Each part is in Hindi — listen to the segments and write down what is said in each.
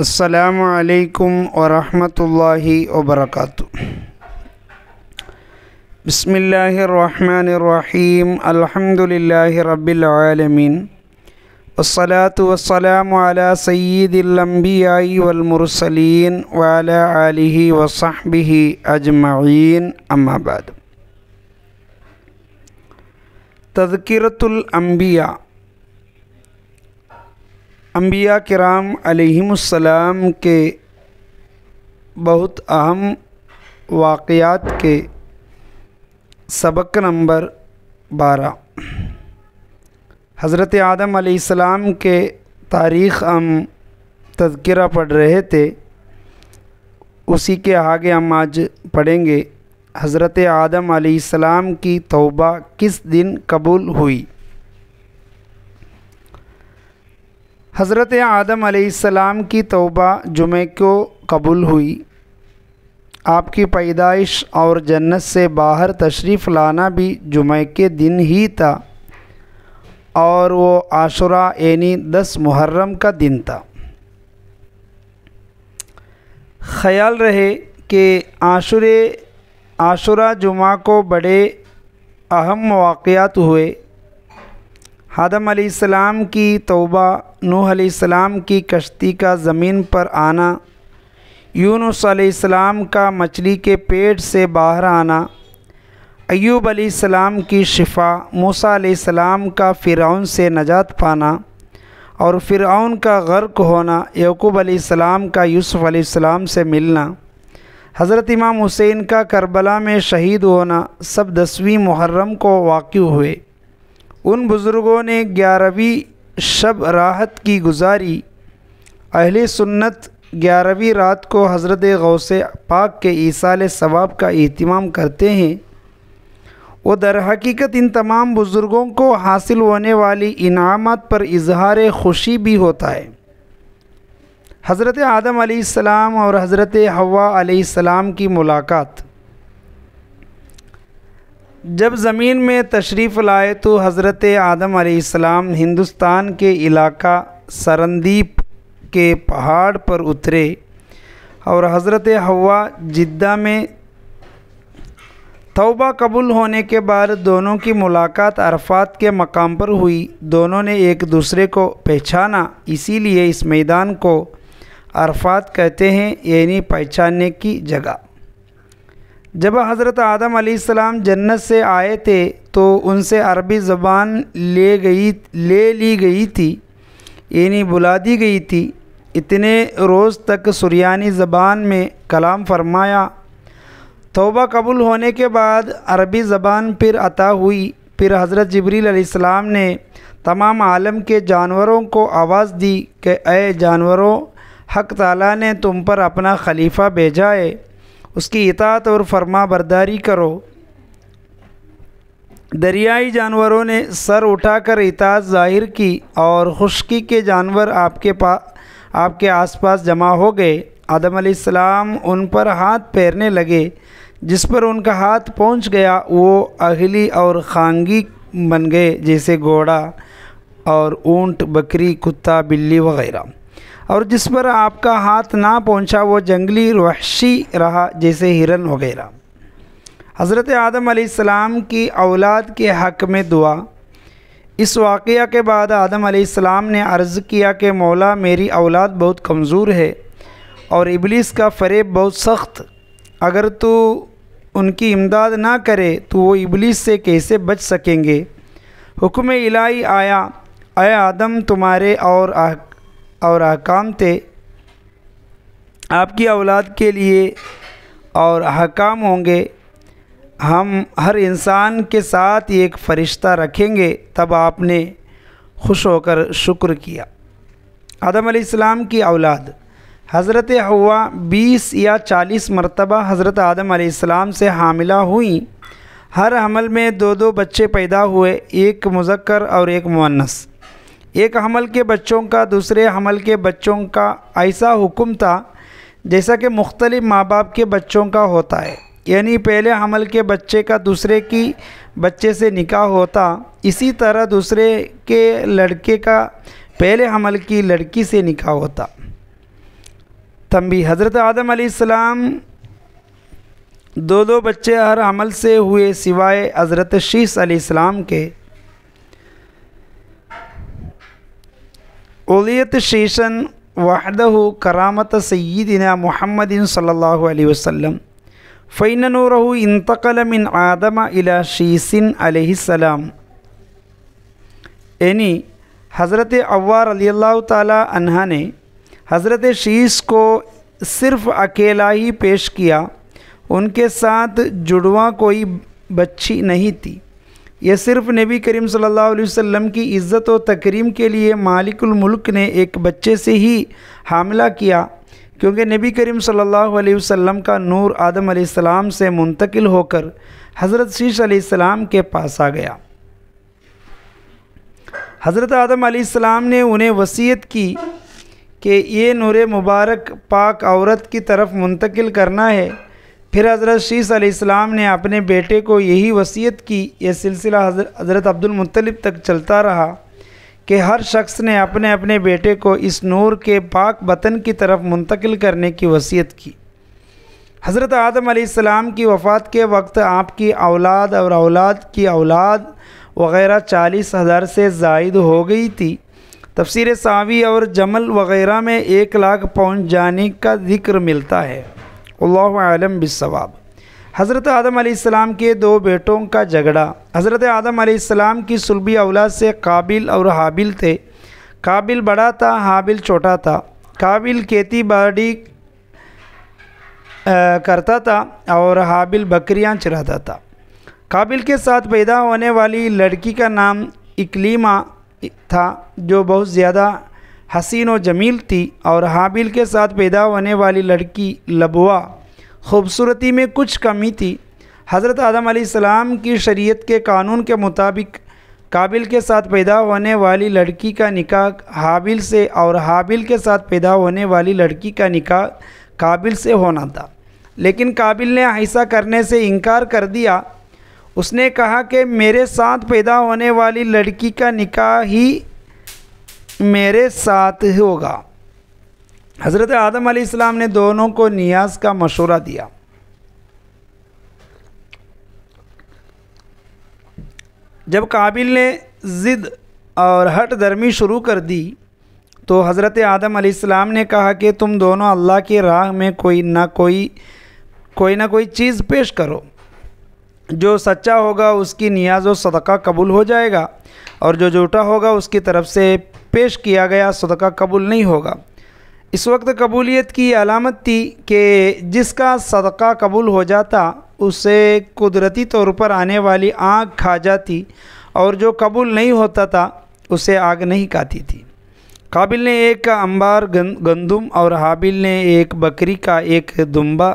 السلام عليكم ورحمة الله وبركاته بسم الله الرحمن الرحيم الحمد لله رب العالمين والصلاة والسلام على سيد الأنبياء والمرسلين وعلى آله وصحبه أجمعين أما بعد تذكرة الأنبياء अम्बिया कराम अलैहिस्सलाम के बहुत अहम वाक़ात के सबक नंबर बारह हज़रत आदम आसमाम के तारीख़ हम तذकरा पढ़ रहे थे उसी के आगे हम आज पढ़ेंगे हज़रत आदम आसमाम की तौबा किस दिन कबूल हुई हज़रत आदम आसमाम की तोबा जुमे को कबूल हुई आपकी पैदाइश और जन्नत से बाहर तशरीफ़ लाना भी जुमे के दिन ही था और वो आशुरा यानी दस मुहर्रम का दिन था ख्याल रहे कि आशुरे आशुरा जुमा को बड़े अहम वाक़ात हुए हदम आसमाम की तोबा नूह आसमाम की कश्ती का ज़मीन पर आना यूनुस आसमाम का मछली के पेट से बाहर आना अयूब आसमाम की शिफा मूसा आसमाम का फ़िरौन से नजात पाना और फ़िरौन का गर्क होना यकूब आसमाम का यूसुफ़ आसमाम से मिलना हज़रत इमाम हुसैन का करबला में शहीद होना सब दसवीं मुहर्रम को वाक़ हुए उन बुज़ुर्गों ने ग्यारहवीं शब राहत की गुजारी अहले सुन्नत ग्यारहवीं रात को हज़रत गौसे पाक के ईसाल सवाब का अहतमाम करते हैं वो हकीकत इन तमाम बुज़ुर्गों को हासिल होने वाली इनामत पर इजहार खुशी भी होता है हज़रत आदम आसमाम और हज़रत हवा आसमाम की मुलाकात जब ज़मीन में तशरीफ़ लाए तो हज़रत आदम आसमाम हिंदुस्तान के इलाका सरंदीप के पहाड़ पर उतरे और हज़रत हवा जिद्दा में तौबा कबूल होने के बाद दोनों की मुलाकात अरफात के मकाम पर हुई दोनों ने एक दूसरे को पहचाना इसीलिए इस मैदान को अरफात कहते हैं यानी पहचानने की जगह जब हज़रत आदम आसमाम जन्नत से आए थे तो उनसे अरबी ज़बान ले गई ले ली गई थी यानी बुला दी गई थी इतने रोज़ तक सुरियानी ज़बान में कलाम फरमाया तोबा कबूल होने के बाद अरबी ज़बान फिर अता हुई फिर हज़रत जबरीसम ने तमाम आलम के जानवरों को आवाज़ दी कि अय जानवरों हक ताला ने तुम पर अपना खलीफा भेजा है उसकी इतात और फरमा बरदारी करो दरियाई जानवरों ने सर उठाकर इतात ज़ाहिर की और खुश्की के जानवर आपके पा आपके आसपास जमा हो गए आदम सलाम उन पर हाथ फेरने लगे जिस पर उनका हाथ पहुंच गया वो अगली और खांगी बन गए जैसे घोड़ा और ऊंट बकरी कुत्ता बिल्ली वगैरह और जिस पर आपका हाथ ना पहुंचा वो जंगली वहशी रहा जैसे हिरन वगैरह हज़रत आदम आसमाम की औलाद के हक़ में दुआ इस वाक़ के बाद आदम आसमाम ने अर्ज़ किया कि मौला मेरी औलाद बहुत कमज़ोर है और इबलीस का फरेब बहुत सख्त अगर तो उनकी इमदाद ना करे तो वो इबलीस से कैसे बच सकेंगे हुक्म इलाही आया आया आदम तुम्हारे और और अहकाम थे आपकी औलाद के लिए और अहकाम होंगे हम हर इंसान के साथ एक फ़रिश्ता रखेंगे तब आपने खुश होकर शुक्र किया आदम अलैहिस्सलाम की औलाद हज़रत हवा 20 या 40 मरतबा हज़रत आदम अलैहिस्सलाम से हामिला हुई हर हमल में दो दो बच्चे पैदा हुए एक मुजक्कर और एक मुनस एक हमल के बच्चों का दूसरे हमल के बच्चों का ऐसा हुक्म था जैसा कि मुख्तलिफ़ माँ बाप के बच्चों का होता है यानी पहले हमल के बच्चे का दूसरे की बच्चे से निकाह होता इसी तरह दूसरे के लड़के का पहले हमल की लड़की से निकाह होता तंबी हज़रत आदम अलैहिस्सलाम दो दो बच्चे हर हमल से हुए सिवाय हज़रत शीस अलैहिस्सलाम के ओलियत शीशन वहदहु करामत सय्यदिना मुहम्मदिन सल्लल्लाहु अलैहि वसल्लम फ़ैन नूरहु इंतकल मिन आदम इला शीसिन अलैहि सलाम एनी हज़रत अव्वार अली ताला अन्हा ने हज़रत शीस को सिर्फ़ अकेला ही पेश किया उनके साथ जुड़वा कोई बच्ची नहीं थी यह सिर्फ नबी करीम सल्लल्लाहु अलैहि वसल्लम की इज़्ज़त और तकरीम के लिए मालिकुल मुल्क ने एक बच्चे से ही हामला किया क्योंकि नबी करीम सल्लल्लाहु अलैहि वसल्लम का नूर आदम सलाम से मुंतकिल होकर हज़रत शीश सलाम के पास आ गया हज़रत आदम सलाम ने उन्हें वसीयत की कि ये नूर मुबारक पाक औरत की तरफ मुंतकिल करना है फिर हज़रत शीस ने अपने बेटे को यही वसीयत की यह सिलसिला हज़रत अब्दुलमतलब तक चलता रहा कि हर शख्स ने अपने अपने बेटे को इस नूर के पाक वतन की तरफ मुंतकिल करने की वसीयत की हज़रत आदम आसमाम की वफ़ात के वक्त आपकी औलाद और औलाद की औलाद वगैरह चालीस हज़ार से जायद हो गई थी तफसर सावी और जमल वगैरह में एक लाख पहुँच जाने का जिक्र मिलता है आलम बिसवाब हज़रत आदम आसमाम के दो बेटों का झगड़ा हज़रत आदम आसमाम की सुलबी औलाद से काबिल और हाबिल थे काबिल बड़ा था हाबिल छोटा था काबिल खेती बाड़ी करता था और हाबिल बकरियां चराता था काबिल के साथ पैदा होने वाली लड़की का नाम इकलीमा था जो बहुत ज़्यादा हसीन और जमील थी और हाबिल के साथ पैदा होने वाली लड़की लबुआ खूबसूरती में कुछ कमी थी हज़रत आदम सलाम की शरीयत के कानून के मुताबिक काबिल के साथ पैदा होने वाली लड़की का निकाह हाबिल से और हाबिल के साथ पैदा होने वाली लड़की का निकाह काबिल से होना था लेकिन काबिल ने ऐसा करने से इनकार कर दिया उसने कहा कि मेरे साथ पैदा होने वाली लड़की का निकाह ही मेरे साथ होगा हज़रत आदम आसमाम ने दोनों को नियाज का मशवरा दिया जब काबिल ने ज़िद और हट दर्मी शुरू कर दी तो हज़रत आदम आसमाम ने कहा कि तुम दोनों अल्लाह की राह में कोई ना कोई कोई ना कोई चीज़ पेश करो जो सच्चा होगा उसकी नियाज व सदका कबूल हो जाएगा और जो झूठा होगा उसकी तरफ से पेश किया गया सदका कबूल नहीं होगा इस वक्त कबूलियत की अलामत थी कि जिसका सदका कबूल हो जाता उसे कुदरती तौर पर आने वाली आग खा जाती और जो कबूल नहीं होता था उसे आग नहीं खाती थी काबिल ने एक अंबार गंदुम और हाबिल ने एक बकरी का एक दुम्बा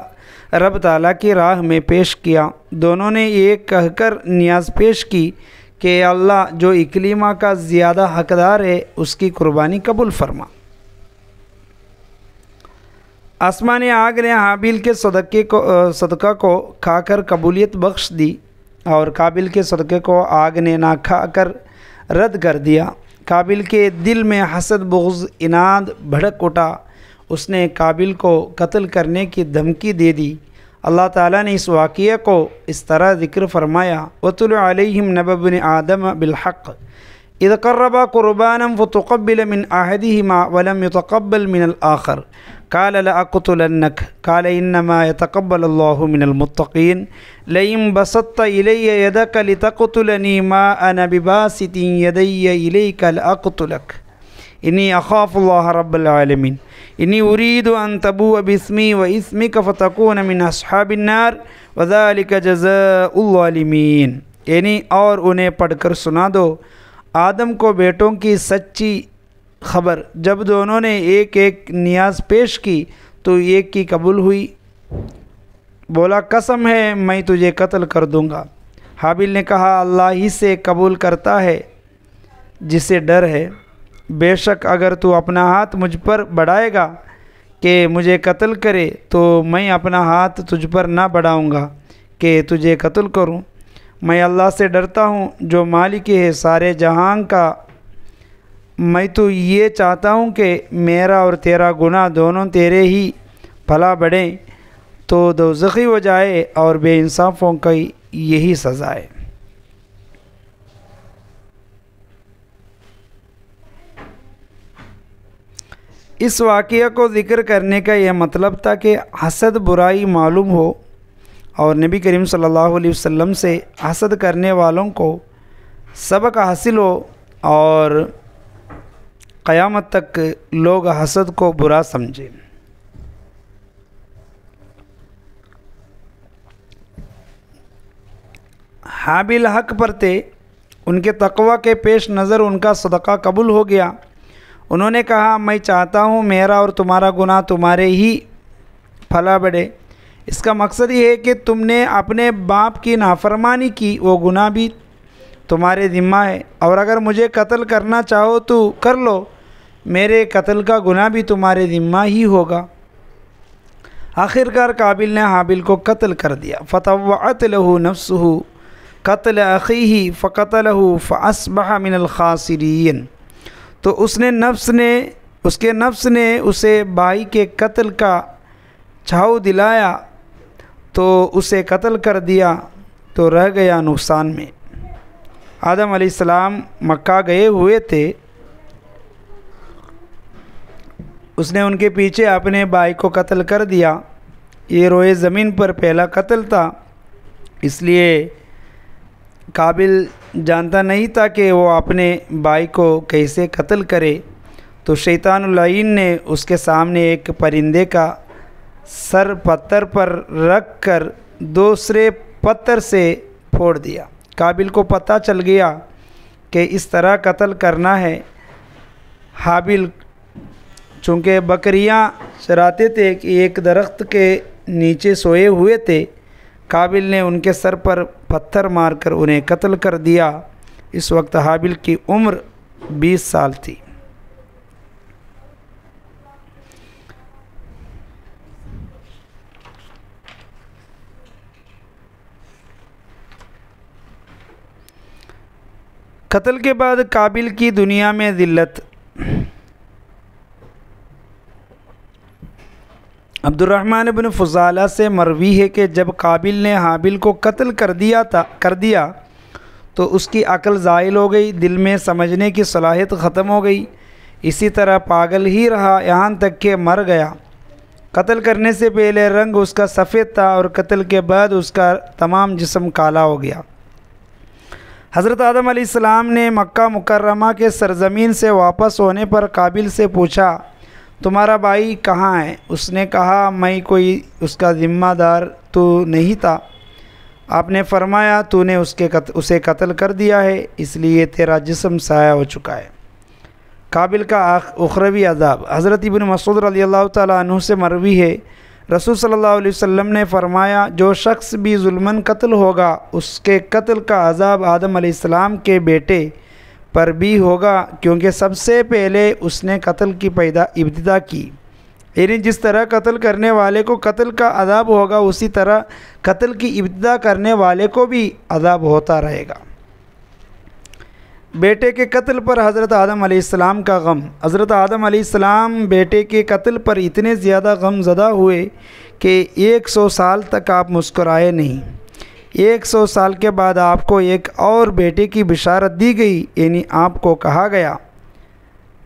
रब ताला की राह में पेश किया दोनों ने एक कहकर न्याज पेश की कि अल्लाह जो इकलीमा का ज़्यादा हकदार है उसकी कुर्बानी कबूल फरमा आसमान आग ने हाबिल के सदक़े को सदका को खाकर कबूलियत बख्श दी और काबिल के सदक़े को आग ने ना खाकर रद्द कर दिया काबिल के दिल में हसद बुग्ज़ इनाद भड़क उठा उसने काबिल को कत्ल करने की धमकी दे दी اللہ تعالیٰ نے اس واقعہ کو اس طرح ذکر فرمایا وطل علیہم نب آدم بالحق اذا قربا قربانا فتقبل من احدهما ولم يتقبل من الاخر قال لاقتلنك قال انما يتقبل الله من المتقين لئن بسطت الي يدك لتقتلني ما انا بباسط يدي اليك لاقتلك اني اخاف الله رب العالمين इन्नी उरीद अनतबू अब इसमी व इसमी का फ़तकून मिन असहाबिनार वज़ालिक जजामीन यानी और उन्हें पढ़कर सुना दो आदम को बेटों की सच्ची खबर जब दोनों ने एक एक नियाज पेश की तो एक की कबूल हुई बोला कसम है मैं तुझे कत्ल कर दूँगा हाबिल ने कहा अल्लाह ही से कबूल करता है जिसे डर है बेशक अगर तू अपना हाथ मुझ पर बढ़ाएगा कि मुझे कत्ल करे तो मैं अपना हाथ तुझ पर ना बढ़ाऊँगा कि तुझे कत्ल करूँ मैं अल्लाह से डरता हूँ जो मालिक है सारे जहाँ का मैं तो ये चाहता हूँ कि मेरा और तेरा गुनाह दोनों तेरे ही भला बढ़ें तो दोजखी हो जाए और बेइंसाफ़ों की यही सज़ा है इस वाक़े को ज़िक्र करने का यह मतलब था कि हसद बुराई मालूम हो और नबी करीम सल्लल्लाहु अलैहि वसल्लम से हसद करने वालों को सबक हासिल हो और क़यामत तक लोग हसद को बुरा समझें हाबिल हक पर थे उनके तकवा के पेश नज़र उनका सदका कबूल हो गया उन्होंने कहा मैं चाहता हूँ मेरा और तुम्हारा गुनाह तुम्हारे ही फला बढ़े इसका मकसद ये है कि तुमने अपने बाप की नाफरमानी की वो गुनाह भी तुम्हारे ज़िम्मा है और अगर मुझे कत्ल करना चाहो तो कर लो मेरे कत्ल का गुनाह भी तुम्हारे ज़िम्मा ही होगा आखिरकार काबिल ने हाबिल को कत्ल कर दिया फ़तवात लहू नफ्स कत्ल अखी ही फ़तल फ़ासबह मिनल खासरीन तो उसने नफ्स ने उसके नफ्स ने उसे भाई के कत्ल का छाव दिलाया तो उसे कत्ल कर दिया तो रह गया नुकसान में आदम सलाम मक्का गए हुए थे उसने उनके पीछे अपने भाई को कत्ल कर दिया ये रोए ज़मीन पर पहला कत्ल था इसलिए काबिल जानता नहीं था कि वो अपने भाई को कैसे कत्ल करे तो शैतानुल्लाइन ने उसके सामने एक परिंदे का सर पत्थर पर रख कर दूसरे पत्थर से फोड़ दिया काबिल को पता चल गया कि इस तरह कत्ल करना है हाबिल चूँकि बकरियाँ चराते थे कि एक दरख्त के नीचे सोए हुए थे काबिल ने उनके सर पर पत्थर मारकर उन्हें कत्ल कर दिया इस वक्त हाबिल की उम्र 20 साल थी कत्ल के बाद काबिल की दुनिया में दिल्लत अब्दुलरहमान बिन फजाला से मरवी है कि जब काबिल ने हाबिल को कत्ल कर दिया था कर दिया तो उसकी अकल ज़ायल हो गई दिल में समझने की सलाहियत ख़त्म हो गई इसी तरह पागल ही रहा यहाँ तक के मर गया कत्ल करने से पहले रंग उसका सफ़ेद था और कत्ल के बाद उसका तमाम जिसम काला हो गया हज़रत आदम ने मक्का मुकर्रमा के सरजमीन से वापस होने पर काबिल से पूछा तुम्हारा भाई कहाँ है उसने कहा मैं कोई उसका ज़िम्मेदार तो नहीं था आपने फरमाया तूने उसके कत, उसे कत्ल कर दिया है इसलिए तेरा जिसम साया हो चुका है काबिल का उखरवी अदाब हज़रत इबन मसूद रली अल्लाह तु से मरवी है रसूल सल्लल्लाहु अलैहि वसल्लम ने फरमाया जो शख्स भी जुल्मन कत्ल होगा उसके कत्ल का अजाब आदम अलैहिस्सलाम के बेटे पर भी होगा क्योंकि सबसे पहले उसने कत्ल की पैदा इब्तदा की यानी जिस तरह कत्ल करने वाले को कत्ल का अदाब होगा उसी तरह कत्ल की इब्तदा करने वाले को भी अदाब होता रहेगा बेटे के कत्ल पर हज़रत आदम आसमाम का गम हज़रत आदम आसमाम बेटे के कत्ल पर इतने ज़्यादा गम ज़दा हुए कि 100 साल तक आप मुस्कराए नहीं 100 साल के बाद आपको एक और बेटे की बिशारत दी गई यानी आपको कहा गया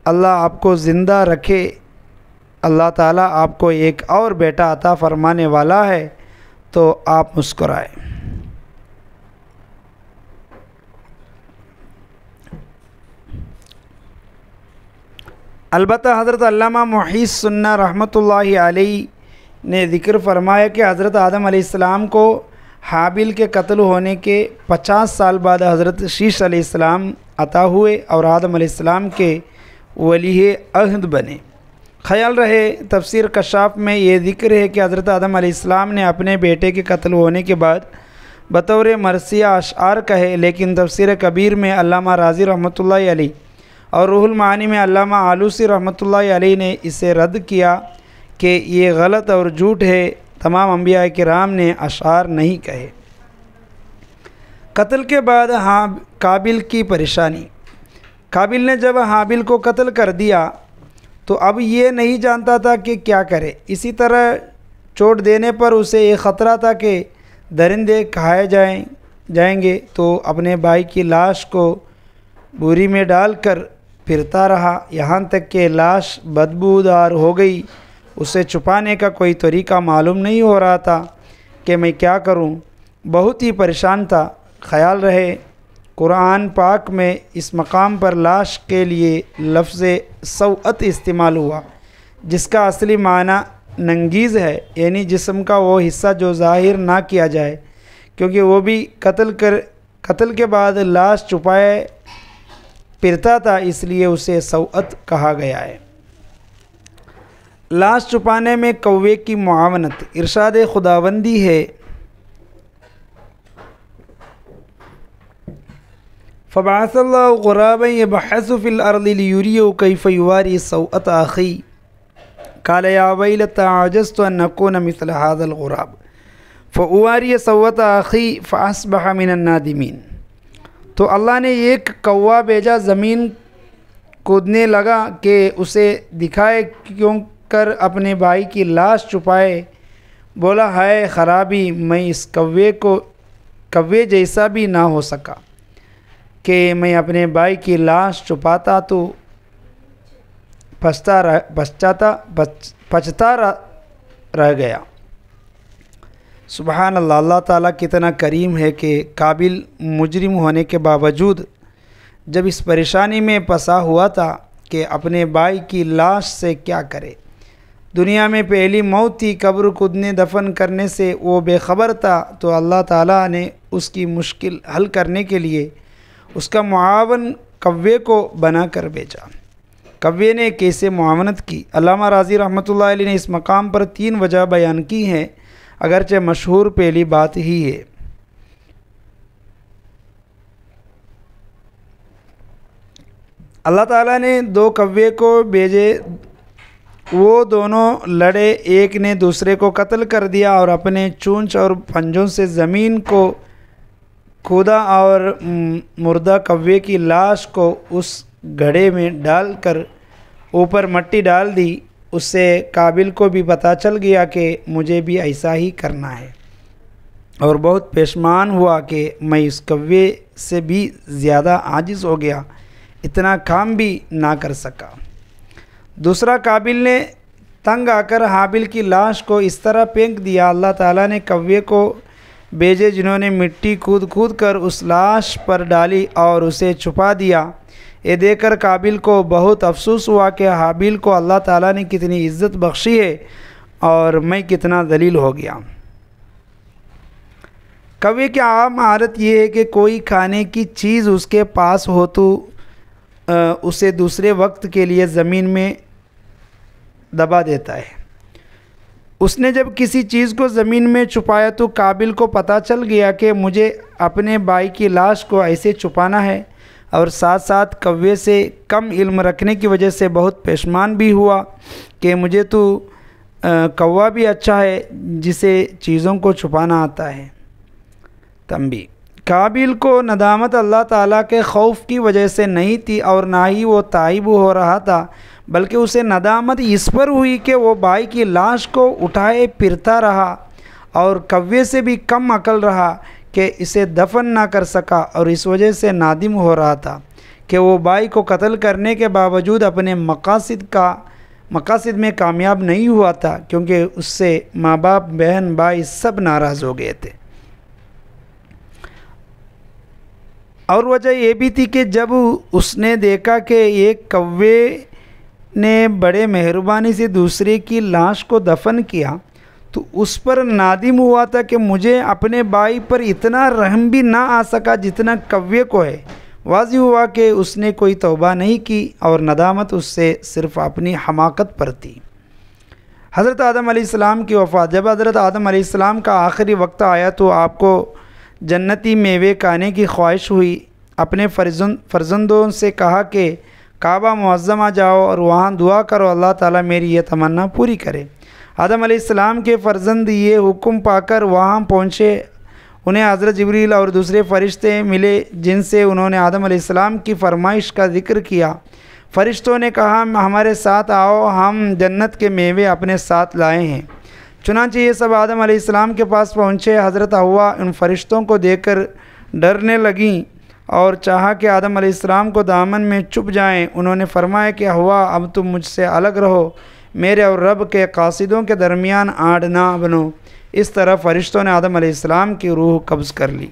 अल्लाह आपको ज़िंदा रखे अल्लाह ताला आपको एक और बेटा अता फरमाने वाला है तो आप मुस्कुराए अलबत् हज़रत अल्लामा मुहीस सुन्ना रहमतुल्लाही अलैहि ने ज़िक्र फरमाया कि हज़रत आदम अलैहिस्सलाम को हाबिल के कत्ल होने के 50 साल बाद हज़रत शीश अलैहिस्सलाम अता हुए और आदम अलैहिस्सलाम के वली अहद बने ख्याल रहे तफसीर कशाफ में ये जिक्र है कि हज़रत आदम अलैहिस्सलाम ने अपने बेटे के कत्ल होने के बाद बतौर मरसिया अशार कहे लेकिन तफसर कबीर में अल्लामा राजी रहमत अली और रूहुल मानी में अल्लामा आलूसी रहमत अली ने इसे रद्द किया कि ये गलत और झूठ है तमाम अम्बिया कराम ने अशार नहीं कहे कत्ल के बाद हाँ काबिल की परेशानी काबिल ने जब हाबिल को कत्ल कर दिया तो अब ये नहीं जानता था कि क्या करे इसी तरह चोट देने पर उसे ये ख़तरा था कि दरिंदे खाए जाए जाएंगे तो अपने भाई की लाश को बोरी में डालकर फिरता रहा यहाँ तक कि लाश बदबूदार हो गई उसे छुपाने का कोई तरीका मालूम नहीं हो रहा था कि मैं क्या करूं बहुत ही परेशान था ख्याल रहे कुरान पाक में इस मकाम पर लाश के लिए लफ्ज़ सवत इस्तेमाल हुआ जिसका असली माना नंगीज़ है यानी जिसम का वो हिस्सा जो ज़ाहिर ना किया जाए क्योंकि वो भी कत्ल कर कत्ल के बाद लाश छुपाए फिरता था इसलिए उसे सवत कहा गया है लाश छुपाने में कौवे की मावनत इरशाद खुदाबंदी है फ़बासल्लाब बहसफ़िलरलियूरियो कैफ़ारी सऊत आखी कालयावैल ताजस्तनकुन मिसल हादलग़ुराब फ़ुआरी सऊत आखी फ़ासबह मिनन्नादिमीन तो अल्लाह ने एक कौवा भेजा ज़मीन कूदने लगा कि उसे दिखाए क्यों कर अपने भाई की लाश छुपाए बोला हाय खराबी मैं इस कव्वे को कव्वे जैसा भी ना हो सका कि मैं अपने भाई की लाश छुपाता तो पछता रह पछताता पचता रह, रह गया सुबहान अल्लाह अल्लाह ताला कितना करीम है कि काबिल मुजरिम होने के बावजूद जब इस परेशानी में फंसा हुआ था कि अपने भाई की लाश से क्या करे दुनिया में पहली मौत थी कब्र कुदने दफन करने से वो बेखबर था तो अल्लाह ताला ने उसकी मुश्किल हल करने के लिए उसका मुआवन कव्वे को बना कर भेजा कव्वे ने कैसे मुआवनत की अलामा राजी रहमतुल्लाह अलैह ने इस मकाम पर तीन वजह बयान की हैं अगरचे मशहूर पहली बात ही है अल्लाह ताला ने दो कव्वे को भेजे वो दोनों लड़े एक ने दूसरे को कत्ल कर दिया और अपने चूंच और पंजों से ज़मीन को खोदा और मुर्दा कव्वे की लाश को उस घड़े में डालकर ऊपर मट्टी डाल दी उससे काबिल को भी पता चल गया कि मुझे भी ऐसा ही करना है और बहुत पेशमान हुआ कि मैं इस कव्वे से भी ज़्यादा आजिज़ हो गया इतना काम भी ना कर सका दूसरा काबिल ने तंग आकर हाबिल की लाश को इस तरह फेंक दिया अल्लाह ताला ने कव्य को भेजे जिन्होंने मिट्टी कूद कूद कर उस लाश पर डाली और उसे छुपा दिया ये देखकर काबिल को बहुत अफसोस हुआ कि हाबिल को अल्लाह ताला ने कितनी इज्जत बख्शी है और मैं कितना दलील हो गया कव्य की आम आदत यह है कि कोई खाने की चीज़ उसके पास हो तो उसे दूसरे वक्त के लिए ज़मीन में दबा देता है उसने जब किसी चीज़ को ज़मीन में छुपाया तो काबिल को पता चल गया कि मुझे अपने भाई की लाश को ऐसे छुपाना है और साथ साथ कव्वे से कम इल्म रखने की वजह से बहुत पेशमान भी हुआ कि मुझे तो कौवा भी अच्छा है जिसे चीज़ों को छुपाना आता है तंबी काबिल को नदामत अल्लाह ताला के खौफ की वजह से नहीं थी और ना ही वो ताइब हो रहा था बल्कि उसे नदामत इस पर हुई कि वो भाई की लाश को उठाए फिरता रहा और कव्य से भी कम अकल रहा कि इसे दफन ना कर सका और इस वजह से नादिम हो रहा था कि वो बाई को कत्ल करने के बावजूद अपने मकासद का मकासद में कामयाब नहीं हुआ था क्योंकि उससे माँ बाप बहन भाई सब नाराज़ हो गए थे और वजह यह भी थी कि जब उसने देखा कि एक कौवे ने बड़े मेहरबानी से दूसरे की लाश को दफन किया तो उस पर नादिम हुआ था कि मुझे अपने भाई पर इतना रहम भी ना आ सका जितना कव्य को है वाजी हुआ कि उसने कोई तोबा नहीं की और नदामत उससे सिर्फ अपनी हमाकत पर थी हज़रत आदम की वफ़ा जब हज़रत आदम का आखिरी वक्त आया तो आपको जन्नती मेवे खाने की ख्वाहिश हुई अपने फर्जन फर्जंदों से कहा कि काबा मुआज़मा जाओ और वहाँ दुआ करो अल्लाह ताला मेरी यह तमन्ना पूरी करे आदम अलैहिस्सलाम के फर्जंद ये हुक्म पाकर वहाँ पहुँचे उन्हें हज़रत जबरील और दूसरे फरिश्ते मिले जिनसे उन्होंने आदम अलैहिस्सलाम की फरमाइश का जिक्र किया फरिश्तों ने कहा हमारे साथ आओ हम जन्नत के मेवे अपने साथ लाए हैं चुनाचे ये सब आदम आलाम के पास पहुँचे हज़रत हवा उन फरिश्तों को देख कर डरने लगीं और चाहा कि आदम आलाम को दामन में चुप जाएं उन्होंने फरमाया कि हवा अब तुम मुझसे अलग रहो मेरे और रब के कासिदों के दरमियान आड़ ना बनो इस तरह फ़रिश्तों ने आदम आलाम की रूह कब्ज़ कर ली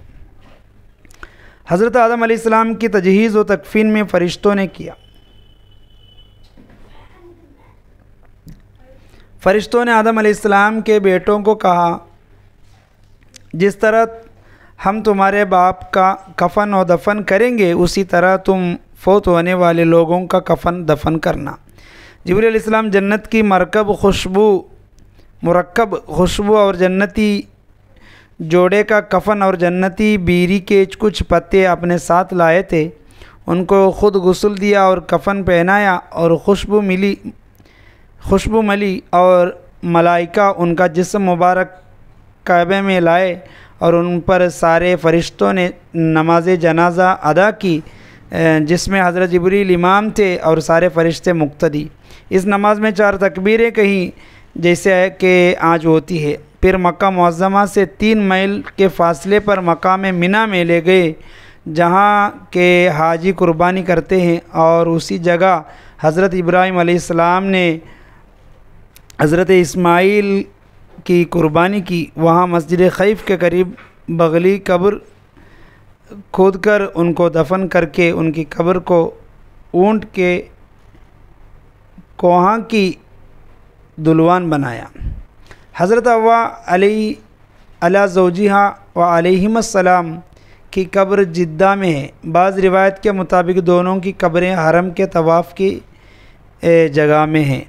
हज़रत आदम आलाम की तजहीज़ व तकफ़ीन में फ़रिश्तों ने किया फ़रिश्तों ने आदम आसमाम के बेटों को कहा जिस तरह हम तुम्हारे बाप का कफन और दफन करेंगे उसी तरह तुम फोत होने वाले लोगों का कफन दफन करना जबरीसम जन्नत की मरकब खुशबू मरकब खुशबू और जन्नती जोड़े का कफन और जन्नती बीरी के कुछ पत्ते अपने साथ लाए थे उनको खुद गसल दिया और कफन पहनाया और खुशबू मिली खुशबू मली और मलाइका उनका जिसम मुबारक काबे में लाए और उन पर सारे फ़रिश्तों ने नमाज जनाजा अदा की जिसमें हज़रत जबरील इमाम थे और सारे फ़रिश्ते मुक्तदी इस नमाज में चार तकबीरें कहीं जैसे कि आज होती है फिर मक्का मुजमा से तीन मील के फासले पर मकाम मिना में ले गए जहाँ के हाजी कुर्बानी करते हैं और उसी जगह हज़रत इब्राहिम ने हज़रत इस्माइल की कुर्बानी की वहाँ मस्जिद खैफ़ के करीब बगली कब्र खोद कर उनको दफन करके उनकी कब्र को ऊंट के कोहा की दुलवान बनाया हज़रत अवा अली अला जोजिहा व की कब्र जिद्दा में है बाज़ रिवायत के मुताबिक दोनों की कब्रें हरम के तवाफ़ की जगह में हैं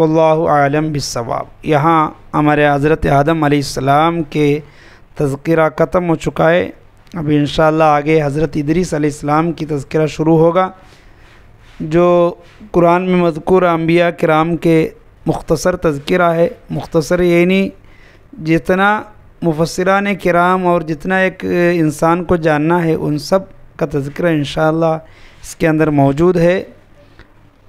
वल्लम बिसवाब यहाँ हमारे हज़रत आदम आसमाम के तस्करा ख़त्म हो चुका है अब इन आगे हज़रत इदरीस की तस्करा शुरू होगा जो कुरान में मजकूर अम्बिया कराम के मुख्तसर तस्करा है मुख्तसर यानी जितना मुफसरान कराम और जितना एक इंसान को जानना है उन सब का तस्करा इन इसके अंदर मौजूद है